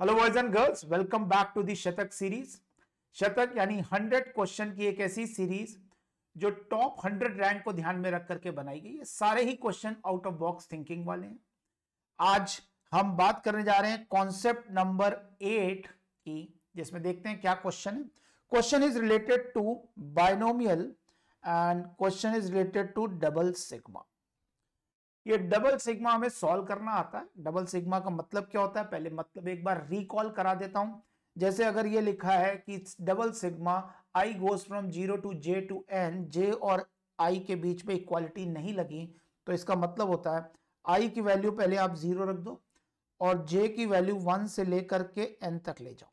Hello boys and girls welcome back to the Shatak series शतक यानी 100 question की एक ऐसी सीरीज जो टॉप 100 रैंक को ध्यान में रख करके बनाई गई है सारे ही question out of box thinking वाले हैं आज हम बात करने जा रहे हैं कॉन्सेप्ट नंबर एट की जिसमें देखते हैं क्या क्वेश्चन है question is related to binomial and question is related to double sigma ये डबल सिग्मा हमें सॉल्व करना आता है डबल सिग्मा का मतलब क्या होता है पहले मतलब एक बार रिकॉल करा देता हूं जैसे अगर ये लिखा है कि double sigma I goes from zero to J to N J और आई के बीच में इक्वालिटी नहीं लगी तो इसका मतलब होता है आई की वैल्यू पहले आप जीरो रख दो और जे की वैल्यू वन से लेकर के एन तक ले जाओ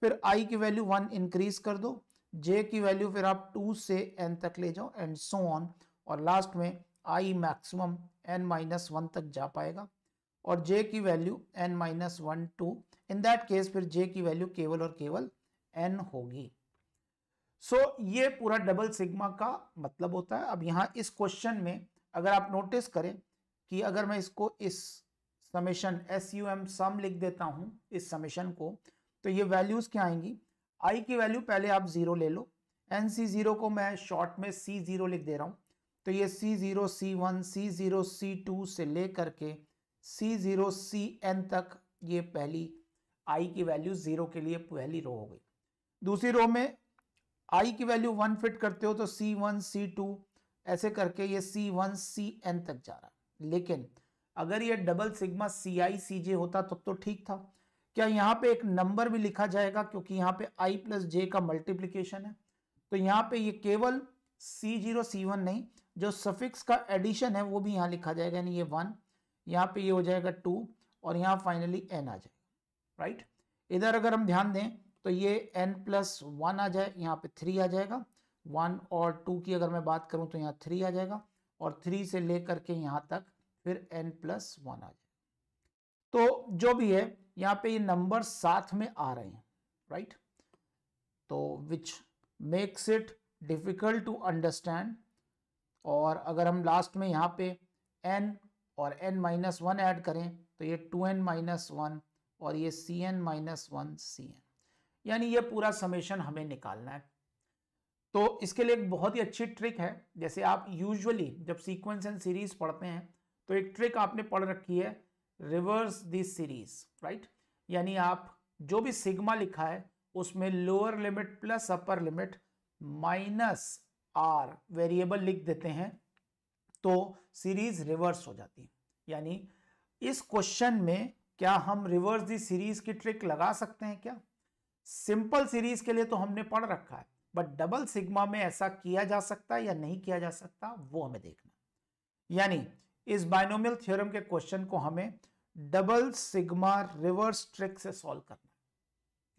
फिर आई की वैल्यू वन इंक्रीज कर दो जे की वैल्यू फिर आप टू से एन तक ले जाओ एंड सो ऑन और लास्ट में I maximum N minus one तक जा पाएगा और जे की value N minus one to in that case फिर जे की वैल्यू केवल और केवल एन होगी सो so, ये पूरा डबल सिग्मा का मतलब होता है अब यहाँ इस क्वेश्चन में अगर आप नोटिस करें कि अगर मैं इसको इस summation S U M sum लिख देता हूँ इस समेशन को तो ये वैल्यूज क्या आएंगी आई की वैल्यू पहले आप जीरो ले लो एन सी जीरो को मैं शॉर्ट में सी जीरो लिख दे रहा हूँ तो ये C zero C one C zero C two से ले करके सी ज़ीरो सी एन तक ये पहली आई की वैल्यू ज़ीरो के लिए पहली रो हो गई दूसरी रो में आई की वैल्यू वन फिट करते हो तो सी वन सी टू ऐसे करके ये सी वन सी एन तक जा रहा है लेकिन अगर ये double sigma C I C जे होता तब तो ठीक था क्या यहाँ पे एक नंबर भी लिखा जाएगा क्योंकि यहाँ पे i प्लस जे का मल्टीप्लीकेशन है तो यहाँ पे ये केवल सी जीरो सी वन नहीं जो सफिक्स का एडिशन है वो भी यहाँ लिखा जाएगा यानी ये वन यहाँ पे ये हो जाएगा टू और यहाँ फाइनली एन आ जाएगा राइट इधर अगर हम ध्यान दें तो ये एन प्लस वन आ जाए यहाँ पे थ्री आ जाएगा वन और टू की अगर मैं बात करूँ तो यहाँ थ्री आ जाएगा और थ्री से लेकर के यहाँ तक फिर एन प्लस वन आ जाए तो जो भी है यहाँ पे ये नंबर साथ में आ रहे हैं राइट तो which makes it difficult to understand और अगर हम लास्ट में यहाँ पे n और n माइनस वन ऐड करें तो ये टू एन माइनस वन और ये C N minus one C N यानी ये पूरा समेशन हमें निकालना है तो इसके लिए एक बहुत ही अच्छी ट्रिक है जैसे आप यूजुअली जब सीक्वेंस एंड सीरीज पढ़ते हैं तो एक ट्रिक आपने पढ़ रखी है रिवर्स दिस सीरीज राइट यानी आप जो भी सिग्मा लिखा है उसमें lower limit plus upper limit minus R variable लिख देते हैं तो सीरीज रिवर्स हो जाती है यानी इस क्वेश्चन में क्या हम रिवर्स दी सीरीज की ट्रिक लगा सकते हैं क्या सिंपल सीरीज के लिए तो हमने पढ़ रखा है बट डबल सिग्मा में ऐसा किया जा सकता है या नहीं किया जा सकता वो हमें देखना यानी इस बाइनोमियल थ्योरम के क्वेश्चन को हमें डबल सिग्मा रिवर्स ट्रिक से सॉल्व करना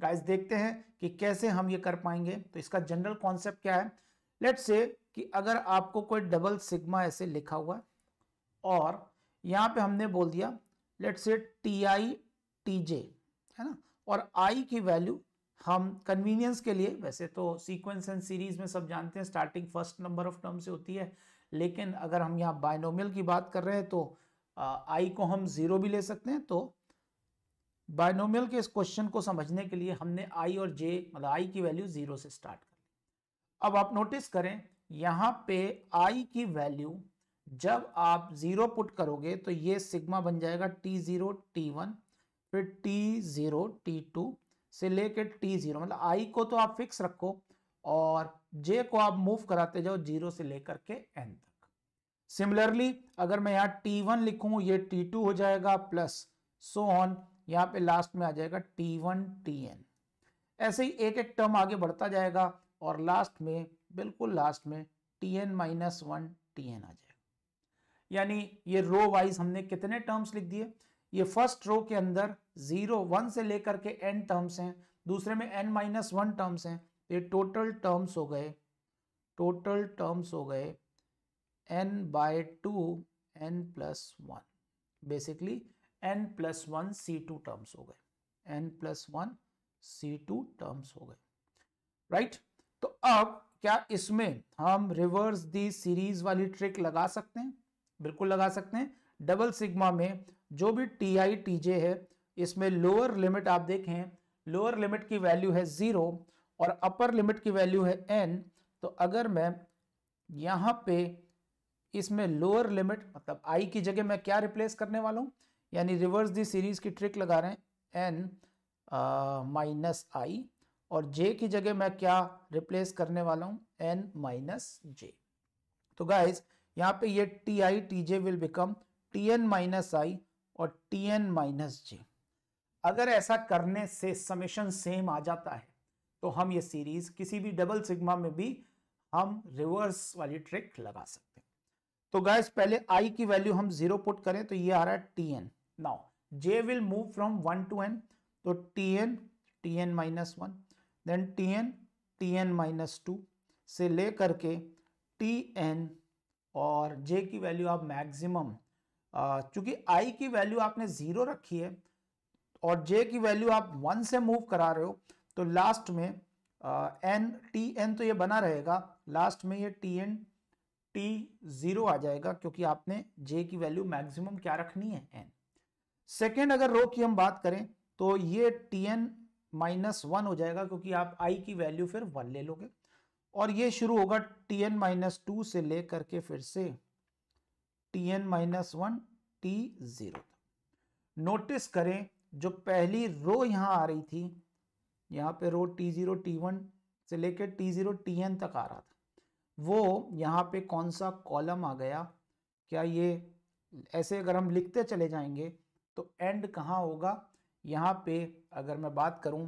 गाइस देखते हैं कि कैसे हम ये कर पाएंगे तो इसका जनरल कॉन्सेप्ट क्या है लेट से कि अगर आपको कोई डबल सिग्मा ऐसे लिखा हुआ है और यहाँ पे हमने बोल दिया लेट से टी आई टी जे है ना और आई की वैल्यू हम कन्वीनियंस के लिए वैसे तो सीक्वेंस एंड सीरीज में सब जानते हैं starting first number of term से होती है लेकिन अगर हम यहाँ बायनोमियल की बात कर रहे हैं तो आई को हम जीरो भी ले सकते हैं तो बायनोमियल के इस क्वेश्चन को समझने के लिए हमने आई और जे मतलब आई की वैल्यू जीरो से स्टार्ट अब आप नोटिस करें यहां पे आई की वैल्यू जब आप जीरो पुट करोगे तो ये सिग्मा बन जाएगा टी जीरो टी वन फिर टी जीरो टी टू से लेके टी जीरो मतलब आई को तो आप फिक्स रखो और जे को आप मूव कराते जाओ जीरो से लेकर के एन तक सिमिलरली अगर मैं यहाँ टी वन लिखूँ ये टी टू हो जाएगा प्लस सो ऑन यहाँ पे लास्ट में आ जाएगा टी वन टी एन ऐसे ही एक एक टर्म आगे बढ़ता जाएगा और लास्ट में बिल्कुल लास्ट में T N minus one T N आ जाएगा यानी ये रो वाइज हमने कितने टर्म्स लिख दिए ये फर्स्ट रो के अंदर जीरो वन से लेकर के एन टर्म्स हैं दूसरे में एन माइनस वन टर्म्स हैं तो ये टोटल टर्म्स हो गए टोटल टर्म्स हो गए N by two N plus one basically N plus one C two terms हो गए N plus one C two terms हो गए राइट right? तो अब क्या इसमें हम रिवर्स दी सीरीज वाली ट्रिक लगा सकते हैं बिल्कुल लगा सकते हैं डबल सिग्मा में जो भी टी आई टी जे है इसमें लोअर लिमिट आप देखें लोअर लिमिट की वैल्यू है ज़ीरो और अपर लिमिट की वैल्यू है एन तो अगर मैं यहाँ पे इसमें लोअर लिमिट मतलब आई की जगह मैं क्या रिप्लेस करने वाला हूँ यानी रिवर्स दी सीरीज की ट्रिक लगा रहे हैं एन माइनस आई और जे की जगह मैं क्या रिप्लेस करने वाला हूँ एन माइनस जे तो गाइज यहाँ पे ये T I T J will become T N minus I और टी एन माइनस जे अगर ऐसा करने से समेशन सेम आ जाता है तो हम ये सीरीज किसी भी डबल सिग्मा में भी हम रिवर्स वाली ट्रिक लगा सकते हैं तो गाइज पहले आई की वैल्यू हम जीरो पुट करें तो ये आ रहा है T N now J will move from one to N तो T N T N minus one then T N T N minus two से ले करके टी एन और जे की वैल्यू आप मैक्सिमम चूंकि आई की वैल्यू आपने ज़ीरो रखी है और जे की वैल्यू आप वन से मूव करा रहे हो तो लास्ट में एन टी एन तो ये बना रहेगा लास्ट में ये टी एन टी ज़ीरो आ जाएगा क्योंकि आपने जे की वैल्यू मैक्सिमम क्या रखनी है एन सेकेंड अगर रो की हम बात करें तो ये टी एन माइनस वन हो जाएगा क्योंकि आप आई की वैल्यू फिर वन ले लोगे और ये शुरू होगा टी एन माइनस टू से ले करके फिर से T N minus one T zero notice करें जो पहली रो यहाँ आ रही थी यहाँ पे row T zero T one से लेकर टी जीरो टी एन तक आ रहा था वो यहाँ पे कौन सा कॉलम आ गया क्या ये ऐसे अगर हम लिखते चले जाएंगे तो एंड कहाँ होगा यहाँ पे अगर मैं बात करूँ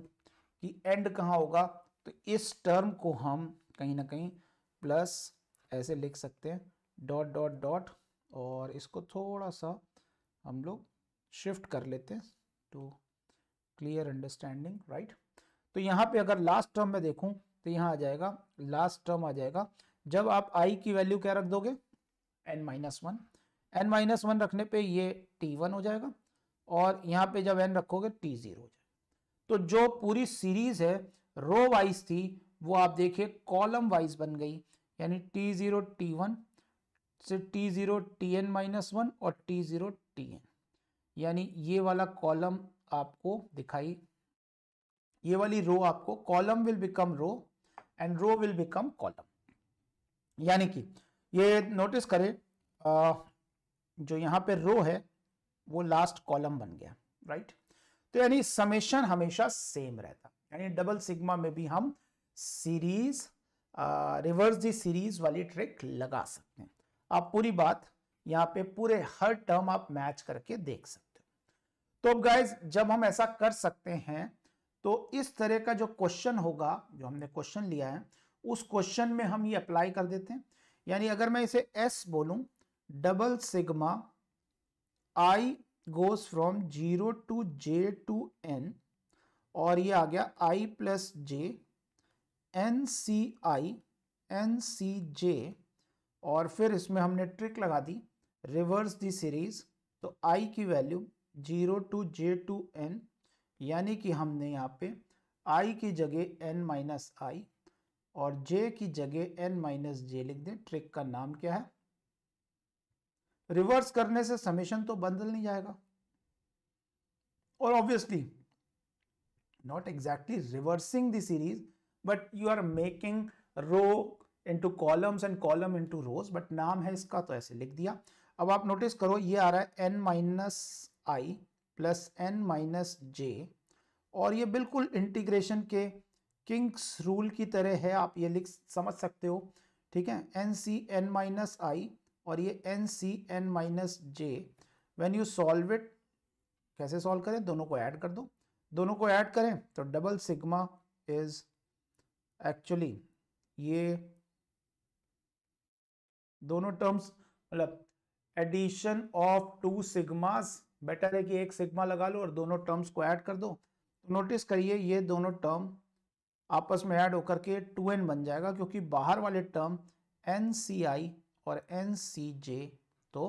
कि एंड कहाँ होगा तो इस टर्म को हम कहीं ना कहीं प्लस ऐसे लिख सकते हैं डॉट डॉट डॉट और इसको थोड़ा सा हम लोग शिफ्ट कर लेते हैं टू क्लियर अंडरस्टैंडिंग राइट तो यहाँ पे अगर लास्ट टर्म में देखूँ तो यहाँ आ जाएगा लास्ट टर्म आ जाएगा जब आप आई की वैल्यू क्या रख दोगे N minus one N minus one रखने पे ये टी वन हो जाएगा और यहाँ पे जब एन रखोगे टी जीरो हो जाए तो जो पूरी सीरीज है रो वाइज थी वो आप देखिए कॉलम वाइज बन गई यानी टी जीरो टी वन से T zero T N minus one और टी जीरो टी एन यानी ये वाला कॉलम आपको दिखाई ये वाली रो आपको column will become row and row will become column यानी कि ये नोटिस करें जो यहाँ पे रो है वो लास्ट कॉलम बन गया राइट तो यानी समेशन हमेशा सेम रहता यानी डबल सिग्मा में भी हम सीरीज रिवर्स दी सीरीज वाली ट्रिक लगा सकते हैं आप पूरी बात यहाँ पे पूरे हर टर्म आप मैच करके देख सकते हो तो अब गाइज जब हम ऐसा कर सकते हैं तो इस तरह का जो क्वेश्चन होगा जो हमने क्वेश्चन लिया है उस क्वेश्चन में हम ये अप्लाई कर देते हैं यानी अगर मैं इसे एस बोलूं double sigma I goes from zero to J to N और ये आ गया I plus J N C I N C J और फिर इसमें हमने ट्रिक लगा दी रिवर्स दी सीरीज तो आई की value zero to J to N यानी कि हमने यहाँ पे आई की जगह एन माइनस आई और जे की जगह एन माइनस जे लिख दें ट्रिक का नाम क्या है रिवर्स करने से समेशन तो बदल नहीं जाएगा और obviously not exactly reversing the series but you are making row into columns and column into rows but नाम है इसका तो ऐसे लिख दिया अब आप नोटिस करो ये आ रहा है N minus I plus N minus J और ये बिल्कुल इंटीग्रेशन के किंग्स रूल की तरह है आप ये लिख समझ सकते हो ठीक है N C N minus I और ये N C N minus J when you solve it कैसे सॉल्व करें दोनों को ऐड कर दो दोनों को ऐड करें तो डबल सिग्मा इज एक्चुअली ये दोनों टर्म्स मतलब addition of two sigmas better है कि एक सिग्मा लगा लो और दोनों टर्म्स को ऐड कर दो तो नोटिस करिए ये दोनों टर्म आपस में ऐड होकर के 2n बन जाएगा क्योंकि बाहर वाले टर्म एन सी आई और एन सी जे तो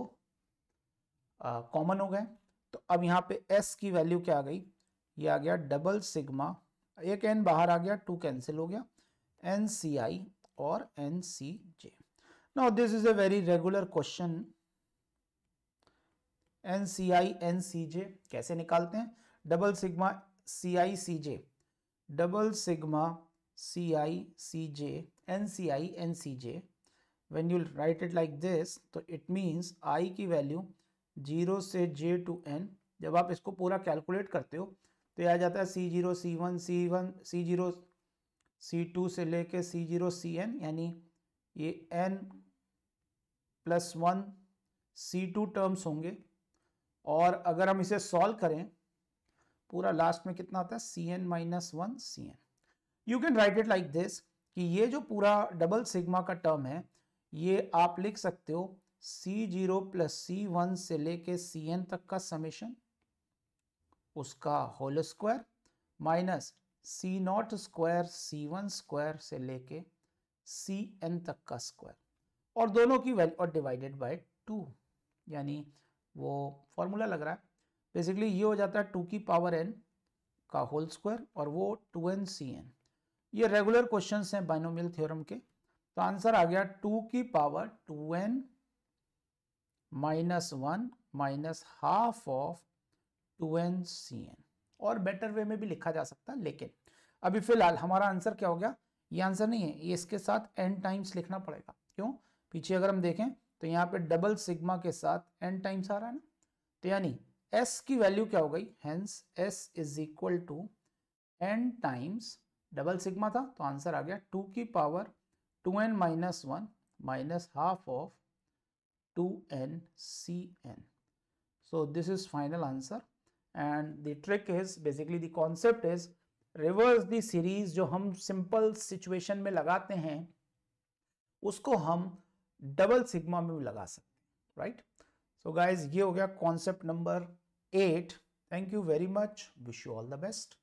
कॉमन हो गए तो अब यहाँ पे एस की वैल्यू क्या आ गई ये आ गया डबल सिग्मा एक एन बाहर आ गया टू कैंसिल हो गया एन सी आई और N C J this is very regular question N C I N C J कैसे निकालते हैं double sigma C I C J double sigma C I C J N C I N C J when you write it like this तो it means i की value zero से j to n जब आप इसको पूरा calculate करते हो तो यह आ जाता है C zero C one C one C zero C two से लेके सी जीरो सी एन यानी ये N plus one C two terms होंगे और अगर हम इसे सॉल्व करें पूरा लास्ट में कितना आता है C N minus one C N you can write it like this कि ये जो पूरा डबल सिग्मा का टर्म है ये आप लिख सकते हो C zero plus C one से लेके सी एन तक का समेशन उसका whole square minus C not square C one square से लेके सी एन तक का स्क्वायर और दोनों की वैल्यू और डिवाइडेड बाय टू यानी वो फॉर्मूला लग रहा है बेसिकली ये हो जाता है टू की पावर एन का होल स्क्वायर और वो टू एन सी एन ये रेगुलर क्वेश्चन हैं बाइनोमियल थ्योरम के तो आंसर आ गया टू की power two N minus one minus half of two N C N और बेटर वे में भी लिखा जा सकता है लेकिन अभी फिलहाल हमारा आंसर क्या हो गया ये आंसर नहीं है ये इसके साथ एन टाइम्स लिखना पड़ेगा क्यों पीछे अगर हम देखें तो यहाँ पे डबल सिग्मा के साथ एन टाइम्स आ रहा है ना तो यानी एस की वैल्यू क्या हो गई hence S is equal to N times double sigma था तो आंसर आ गया टू की power two N minus one minus half of two N C N so this is final answer and the trick is basically the concept is reverse the series जो हम simple situation में लगाते हैं उसको हम double sigma में भी लगा सकते हैं राइट सो गाइज ये हो गया concept number eight thank you very much wish you all the best